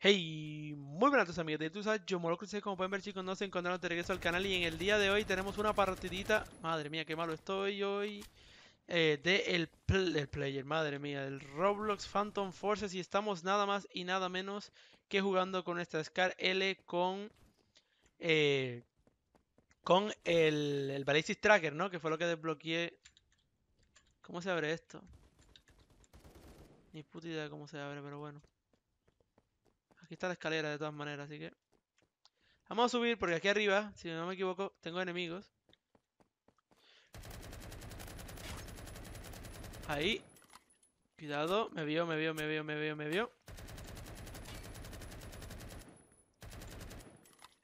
Hey, muy buenas amigos de Tusa, yo Morocruce, como pueden ver chicos no se encontraron de regreso al canal y en el día de hoy tenemos una partidita, madre mía qué malo estoy hoy, eh, del de player, madre mía, del Roblox Phantom Forces y estamos nada más y nada menos que jugando con esta Scar L con... Eh, con el, el Tracker, ¿no? Que fue lo que desbloqueé ¿Cómo se abre esto? Ni puta idea de cómo se abre, pero bueno. Aquí está la escalera de todas maneras, así que... Vamos a subir porque aquí arriba, si no me equivoco, tengo enemigos. Ahí. Cuidado, me vio, me vio, me vio, me vio, me vio.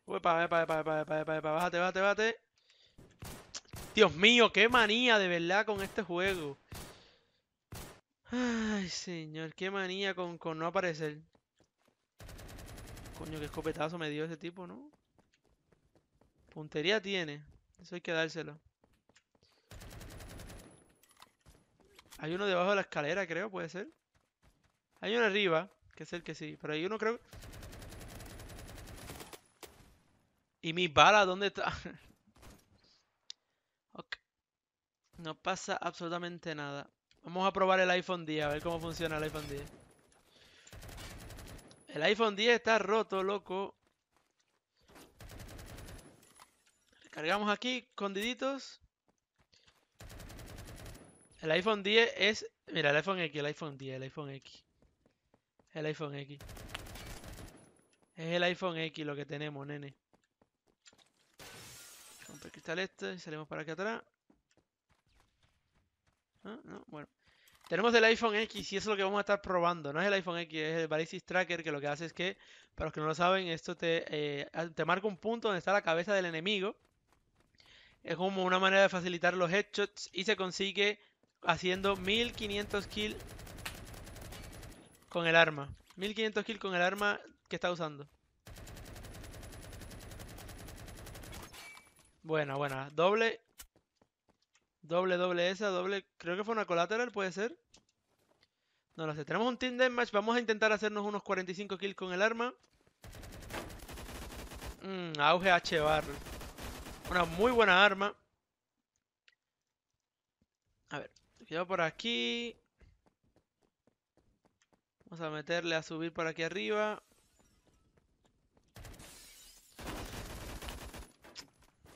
Uepa, epa, epa, epa, epa, bájate, bájate, bájate. Dios mío, qué manía de verdad con este juego. Ay, señor, qué manía con, no aparecer. Coño, qué escopetazo me dio ese tipo, ¿no? Puntería tiene. Eso hay que dárselo. Hay uno debajo de la escalera, creo, puede ser. Hay uno arriba, que es el que sí. Pero hay uno, creo... ¿Y mis balas dónde están? No pasa absolutamente nada. Vamos a probar el iPhone 10, a ver cómo funciona el iPhone 10. El iPhone 10 está roto, loco. Cargamos aquí, escondiditos. El iPhone 10 es... Mira, el iPhone X, el iPhone 10, el iPhone X. El iPhone X. Es el iPhone X lo que tenemos, nene. Rompe el cristal este y salimos para aquí atrás. Ah, bueno. Tenemos el iPhone X y eso es lo que vamos a estar probando. No es el iPhone X, es el Baresis Tracker, que lo que hace es que, para los que no lo saben, esto te, eh, te marca un punto donde está la cabeza del enemigo. Es como una manera de facilitar los headshots y se consigue haciendo 1500 kills con el arma. 1500 kills con el arma que está usando. Bueno, bueno, Doble Doble, doble esa, doble... Creo que fue una collateral, ¿puede ser? No lo sé. Tenemos un team deathmatch. Vamos a intentar hacernos unos 45 kills con el arma. Mmm, auge H bar. Una muy buena arma. A ver, yo por aquí. Vamos a meterle a subir por aquí arriba.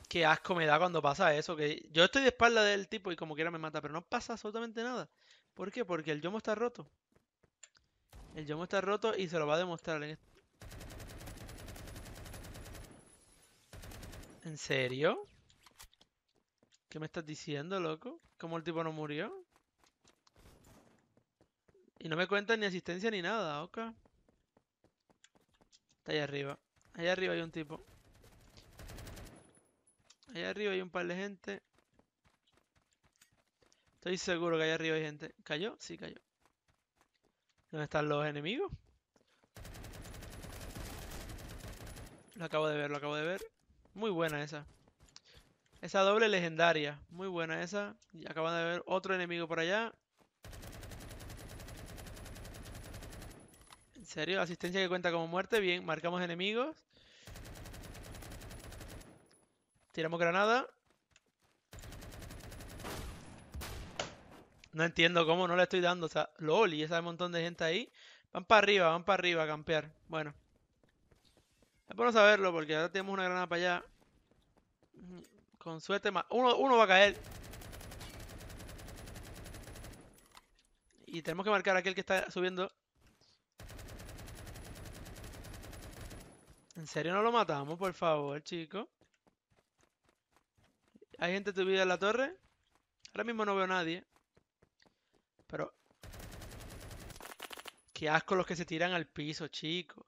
Qué asco me da cuando pasa eso. Que yo estoy de espalda del tipo y como quiera me mata, pero no pasa absolutamente nada. ¿Por qué? Porque el yomo está roto. El yomo está roto y se lo va a demostrar en ¿En serio? ¿Qué me estás diciendo, loco? ¿Cómo el tipo no murió? Y no me cuentan ni asistencia ni nada, oka Está ahí arriba. Ahí arriba hay un tipo. Allá arriba hay un par de gente. Estoy seguro que allá arriba hay gente. ¿Cayó? Sí, cayó. ¿Dónde están los enemigos? Lo acabo de ver, lo acabo de ver. Muy buena esa. Esa doble legendaria. Muy buena esa. Y acaban de ver otro enemigo por allá. En serio, asistencia que cuenta como muerte. Bien, marcamos enemigos. Tiramos granada. No entiendo cómo no le estoy dando. O sea, loli y ese montón de gente ahí. Van para arriba, van para arriba a campear. Bueno. Es bueno saberlo porque ahora tenemos una granada para allá. Con suerte más. Uno, uno va a caer. Y tenemos que marcar a aquel que está subiendo. ¿En serio no lo matamos, por favor, chico? Hay gente subida en la torre. Ahora mismo no veo nadie. Pero... Qué asco los que se tiran al piso, chico.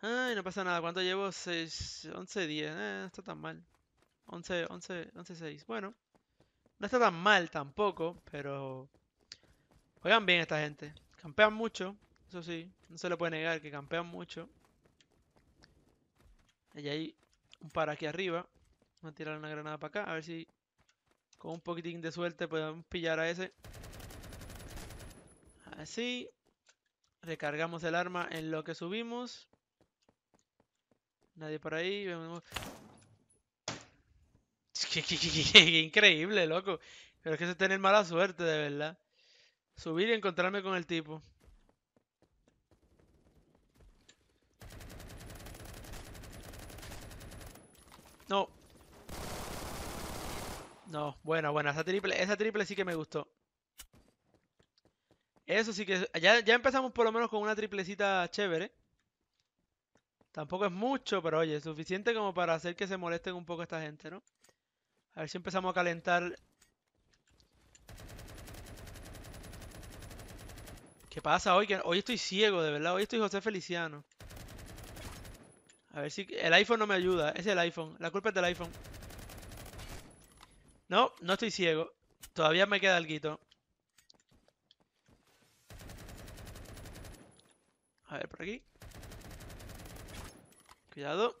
Ay, no pasa nada. ¿Cuánto llevo? 6, 11, 10. Eh, no está tan mal. 11, 11, 11, 6. Bueno. No está tan mal tampoco, pero... Juegan bien esta gente. Campean mucho. Eso sí. No se le puede negar que campean mucho. Y hay un par aquí arriba. Vamos a tirar una granada para acá, a ver si con un poquitín de suerte podemos pillar a ese. Así. Recargamos el arma en lo que subimos. Nadie por ahí. Increíble, loco. Pero es que se tener mala suerte, de verdad. Subir y encontrarme con el tipo. No, bueno, bueno, esa triple, esa triple sí que me gustó. Eso sí que. Ya, empezamos por lo menos con una triplecita chévere. Tampoco es mucho, pero oye, es suficiente como para hacer que se molesten un poco esta gente, ¿no? A ver si empezamos a calentar. ¿Qué pasa hoy? hoy estoy ciego, de verdad. Hoy estoy José Feliciano. A ver si... El iPhone no me ayuda. Es el iPhone. La culpa es del iPhone. No, no estoy ciego. Todavía me queda algo. A ver, por aquí. Cuidado.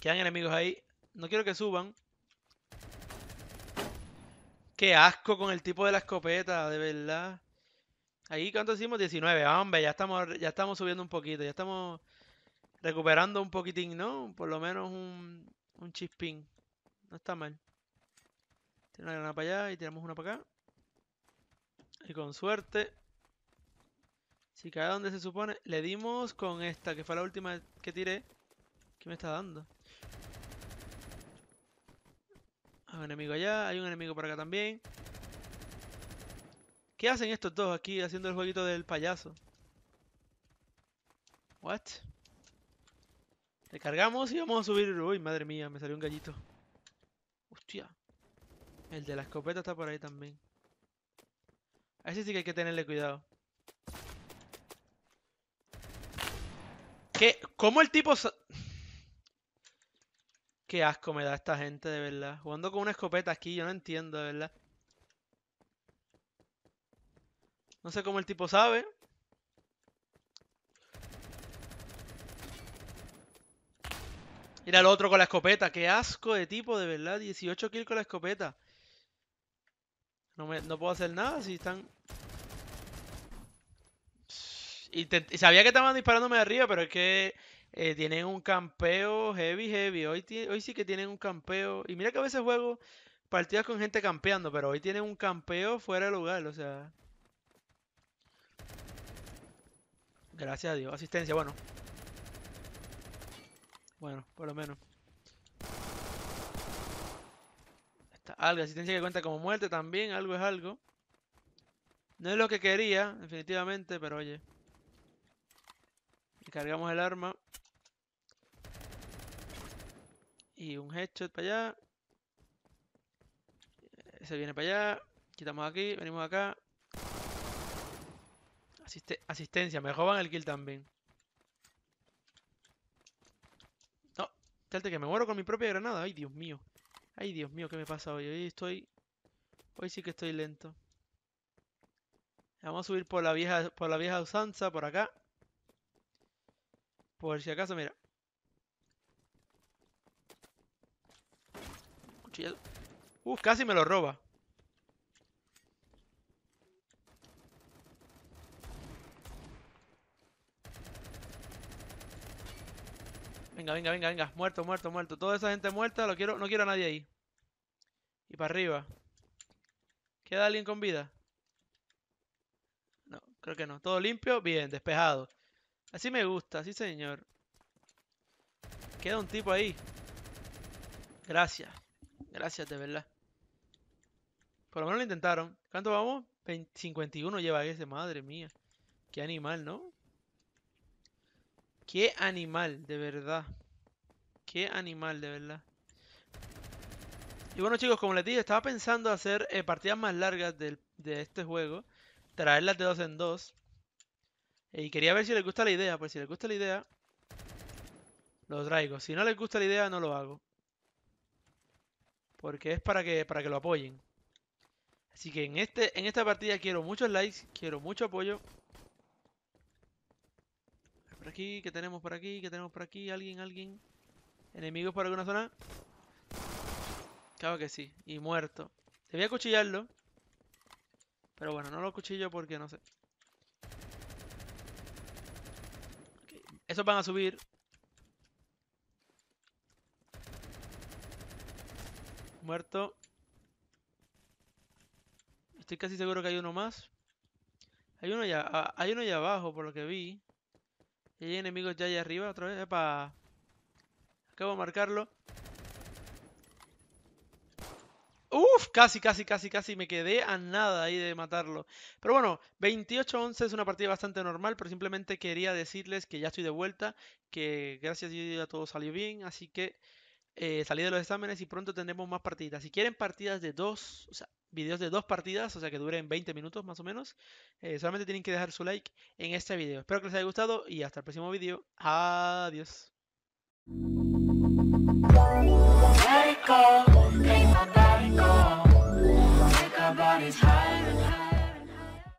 Quedan enemigos ahí. No quiero que suban. Qué asco con el tipo de la escopeta, de verdad. Ahí, ¿cuánto hicimos? 19. Hombre, ya estamos, ya estamos subiendo un poquito. Ya estamos recuperando un poquitín, ¿no? Por lo menos un, un chispín. No está mal. Tiene una granada para allá y tiramos una para acá. Y con suerte. Si cae donde se supone. Le dimos con esta, que fue la última que tiré. ¿Qué me está dando? Hay un enemigo allá, hay un enemigo por acá también. ¿Qué hacen estos dos aquí haciendo el jueguito del payaso? What? Recargamos y vamos a subir. Uy, madre mía, me salió un gallito. Hostia. El de la escopeta está por ahí también. A ese sí que hay que tenerle cuidado. ¿Qué? ¿Cómo el tipo... Qué asco me da esta gente, de verdad. Jugando con una escopeta aquí, yo no entiendo, de verdad. No sé cómo el tipo sabe. Mira el otro con la escopeta. Qué asco de tipo, de verdad. 18 kills con la escopeta. No, me, no puedo hacer nada si están... Y, sabía que estaban disparándome de arriba, pero es que eh, tienen un campeo heavy, heavy. Hoy, hoy sí que tienen un campeo. Y mira que a veces juego partidas con gente campeando, pero hoy tienen un campeo fuera de lugar, o sea... Gracias a Dios. Asistencia, bueno. Bueno, por lo menos. Algo, asistencia que cuenta como muerte también, algo es algo. No es lo que quería, definitivamente, pero oye. Cargamos el arma. Y un headshot para allá. Se viene para allá. Quitamos aquí, venimos acá. asistencia, me roban el kill también. No, salte que me muero con mi propia granada. Ay, Dios mío. Ay, Dios mío, ¿qué me pasa hoy? Hoy estoy... Hoy sí que estoy lento. Vamos a subir por la vieja, por la vieja usanza, por acá. Por si acaso, mira. Cuchillo. Uf, casi me lo roba. Venga, venga, venga, Muerto, muerto, muerto. Toda esa gente muerta, lo quiero, no quiero a nadie ahí. Y para arriba. ¿Queda alguien con vida? No, creo que no. Todo limpio, bien, despejado. Así me gusta, sí señor. Queda un tipo ahí. Gracias. Gracias, de verdad. Por lo menos lo intentaron. ¿Cuánto vamos? 51 lleva ese, madre mía. Qué animal, ¿no? Qué animal, de verdad. Qué animal, de verdad. Y bueno chicos, como les dije, estaba pensando hacer eh, partidas más largas del, de este juego. Traerlas de dos en dos. Eh, y quería ver si les gusta la idea. Pues si les gusta la idea, lo traigo. Si no les gusta la idea, no lo hago. Porque es para que, para que lo apoyen. Así que en, este, en esta partida quiero muchos likes, quiero mucho apoyo aquí, que tenemos por aquí? que tenemos por aquí? ¿Alguien, alguien? ¿Enemigos por alguna zona? Claro que sí, y muerto. Debía cuchillarlo. Pero bueno, no lo cuchillo porque no sé. Esos van a subir. Muerto. Estoy casi seguro que hay uno más. Hay uno ya, ah, hay uno ya abajo, por lo que vi. Y hay enemigos ya allá arriba otra vez. Epa. Acabo de marcarlo. Uf, casi, casi, casi, casi. Me quedé a nada ahí de matarlo. Pero bueno, 28-11 es una partida bastante normal, pero simplemente quería decirles que ya estoy de vuelta, que gracias a Dios ya todo salió bien, así que eh, salí de los exámenes y pronto tendremos más partidas. Si quieren partidas de dos, o sea, videos de dos partidas, o sea que duren 20 minutos más o menos, eh, solamente tienen que dejar su like en este video. Espero que les haya gustado y hasta el próximo video. Adiós.